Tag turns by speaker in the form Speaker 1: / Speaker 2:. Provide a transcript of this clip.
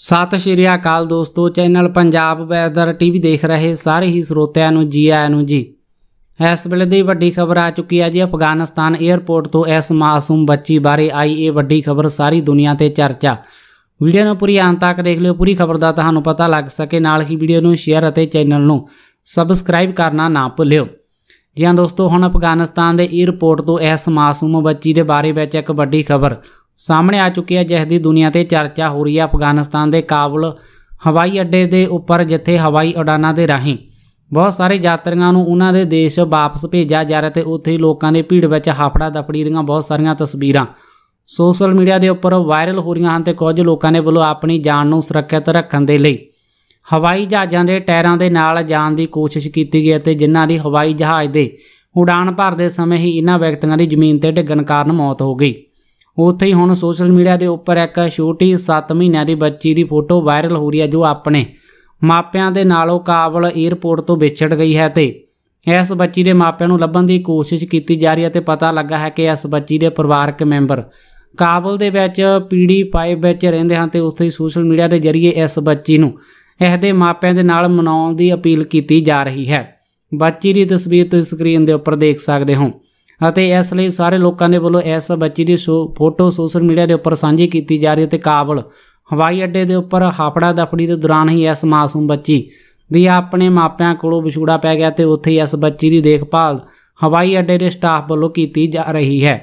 Speaker 1: ਸਤਿ ਸ਼੍ਰੀ ਅਕਾਲ ਦੋਸਤੋ channel Punjab weather TV ਦੇਖ ਰਹੇ ਸਾਰੇ ਹੀ ਸਰੋਤਿਆਂ ਨੂੰ ਜੀ ਆਇਆਂ ਨੂੰ ਜੀ ਇਸ ਵੇਲੇ ਦੀ ਵੱਡੀ ਖਬਰ ਆ ਚੁੱਕੀ ਹੈ ਜੀ ਅਫਗਾਨਿਸਤਾਨ 에ਅਰਪੋਰਟ ਤੋਂ ਇਸ ਮਾਸੂਮ ਬੱਚੀ ਬਾਰੇ ਆਈ ਇਹ ਵੱਡੀ ਖਬਰ ਸਾਰੀ ਦੁਨੀਆ ਤੇ ਚਰਚਾ ਵੀਡੀਓ ਨੂੰ ਪੂਰੀ ਅੰਤ ਤੱਕ ਦੇਖ ਲਿਓ ਪੂਰੀ ਖਬਰ ਦਾ ਤੁਹਾਨੂੰ ਪਤਾ ਲੱਗ ਸਕੇ ਨਾਲ ਹੀ ਵੀਡੀਓ ਨੂੰ ਸ਼ੇਅਰ ਅਤੇ ਚੈਨਲ ਨੂੰ ਸਬਸਕ੍ਰਾਈਬ ਕਰਨਾ ਨਾ ਭੁੱਲਿਓ ਜੀ ਹਾਂ ਦੋਸਤੋ ਹੁਣ ਅਫਗਾਨਿਸਤਾਨ ਦੇ 에ਅਰਪੋਰਟ ਤੋਂ ਇਸ ਮਾਸੂਮ ਬੱਚੀ ਦੇ ਬਾਰੇ ਵਿੱਚ ਇੱਕ ਵੱਡੀ ਖਬਰ ਸਾਹਮਣੇ ਆ ਚੁੱਕੀ ਹੈ ਜਿਸ ਦੀ ਦੁਨੀਆ ਤੇ ਚਰਚਾ ਹੋ ਰਹੀ ਹੈ ਅਫਗਾਨਿਸਤਾਨ ਦੇ ਕਾਬਲ ਹਵਾਈ ਅੱਡੇ ਦੇ ਉੱਪਰ ਜਿੱਥੇ ਹਵਾਈ ਉਡਾਨਾਂ ਦੇ ਰਾਹੀਂ ਬਹੁਤ ਸਾਰੇ ਯਾਤਰੀਆਂ ਨੂੰ ਉਹਨਾਂ ਦੇ ਦੇਸ਼ ਵਾਪਸ ਭੇਜਿਆ ਜਾ ਰਿਹਾ ਤੇ ਉੱਥੇ ਲੋਕਾਂ ਦੇ ਭੀੜ ਵਿੱਚ ਹਾਫੜਾ ਦਫੜੀ ਦੀਆਂ ਬਹੁਤ ਸਾਰੀਆਂ ਤਸਵੀਰਾਂ ਸੋਸ਼ਲ ਮੀਡੀਆ ਦੇ ਉੱਪਰ ਵਾਇਰਲ ਹੋ ਰਹੀਆਂ ਹਨ ਤੇ ਕੁਝ ਲੋਕਾਂ ਨੇ ਬੋਲੋ ਆਪਣੀ ਜਾਨ ਨੂੰ ਸੁਰੱਖਿਅਤ ਰੱਖਣ ਦੇ ਲਈ ਹਵਾਈ ਜਹਾਜ਼ਾਂ ਦੇ ਟਾਇਰਾਂ ਦੇ ਨਾਲ ਜਾਣ ਦੀ ਕੋਸ਼ਿਸ਼ ਕੀਤੀ ਗਈ ਅਤੇ ਜਿਨ੍ਹਾਂ ਦੀ ਹਵਾਈ ਜਹਾਜ਼ ਦੇ ਉਡਾਨ ਭਰਦੇ ਸਮੇਂ ਹੀ ਇਹਨਾਂ ਵਿਅਕਤੀਆਂ ਦੀ ਜ਼ਮੀਨ ਤੇ ਡਿੱਗਣ ਕਾਰਨ ਮੌਤ ਹੋ ਗਈ ਉੱਥੇ ਹੀ ਹੁਣ ਸੋਸ਼ਲ ਮੀਡੀਆ ਦੇ ਉੱਪਰ ਇੱਕ ਛੋਟੀ 7 ਮਹੀਨਿਆਂ ਦੀ ਬੱਚੀ ਦੀ ਫੋਟੋ ਵਾਇਰਲ ਹੋ ਰਹੀ ਹੈ ਜੋ ਆਪਣੇ ਮਾਪਿਆਂ ਦੇ ਉਹ ਕਾਬਲ 에ਅਰਪੋਰਟ ਤੋਂ ਵਿਛੜ ਗਈ ਹੈ ਤੇ ਇਸ ਬੱਚੀ ਦੇ ਮਾਪਿਆਂ ਨੂੰ ਲੱਭਣ ਦੀ ਕੋਸ਼ਿਸ਼ ਕੀਤੀ ਜਾ ਰਹੀ ਹੈ ਤੇ ਪਤਾ ਲੱਗਾ ਹੈ ਕਿ ਇਸ ਬੱਚੀ ਦੇ ਪਰਿਵਾਰਕ ਮੈਂਬਰ ਕਾਬਲ ਦੇ ਵਿੱਚ ਪੀੜੀ ਪਾਈਪ ਵਿੱਚ ਰਹਿੰਦੇ ਹਨ ਤੇ ਉੱਥੇ ਹੀ ਸੋਸ਼ਲ ਮੀਡੀਆ ਦੇ ਜ਼ਰੀਏ ਇਸ ਬੱਚੀ ਨੂੰ ਇਸ ਦੇ ਮਾਪਿਆਂ ਦੇ ਨਾਲ ਮਨਾਉਣ ਦੀ ਅਪੀਲ ਕੀਤੀ ਜਾ ਰਹੀ ਹੈ ਬੱਚੀ ਦੀ ਤਸਵੀਰ ਤੁਸੀਂ ਸਕਰੀਨ ਦੇ ਉੱਪਰ ਦੇਖ ਸਕਦੇ ਹੋ ਅਤੇ ਇਸ ਲਈ ਸਾਰੇ ਲੋਕਾਂ ਦੇ ਵੱਲੋਂ ਇਸ ਬੱਚੀ ਦੀ ਫੋਟੋ ਸੋਸ਼ਲ ਮੀਡੀਆ ਦੇ ਉੱਪਰ ਸਾਂਝੀ ਕੀਤੀ ਜਾ ਰਹੀ ਹੈ ਤੇ ਕਾਬਲ ਹਵਾਈ ਅੱਡੇ ਦੇ ਉੱਪਰ ਹਾਫੜਾ ਦਫੜੀ ਦੇ ਦੌਰਾਨ ਹੀ ਇਸ ਮਾਸੂਮ ਬੱਚੀ ਦੀ ਆਪਣੇ ਮਾਪਿਆਂ ਕੋਲੋਂ ਵਿਛੂੜਾ ਪੈ ਗਿਆ ਤੇ ਉੱਥੇ ਹੀ ਇਸ ਬੱਚੀ ਦੀ ਦੇਖਭਾਲ ਹਵਾਈ ਅੱਡੇ ਦੇ ਸਟਾਫ ਵੱਲੋਂ ਕੀਤੀ ਜਾ ਰਹੀ ਹੈ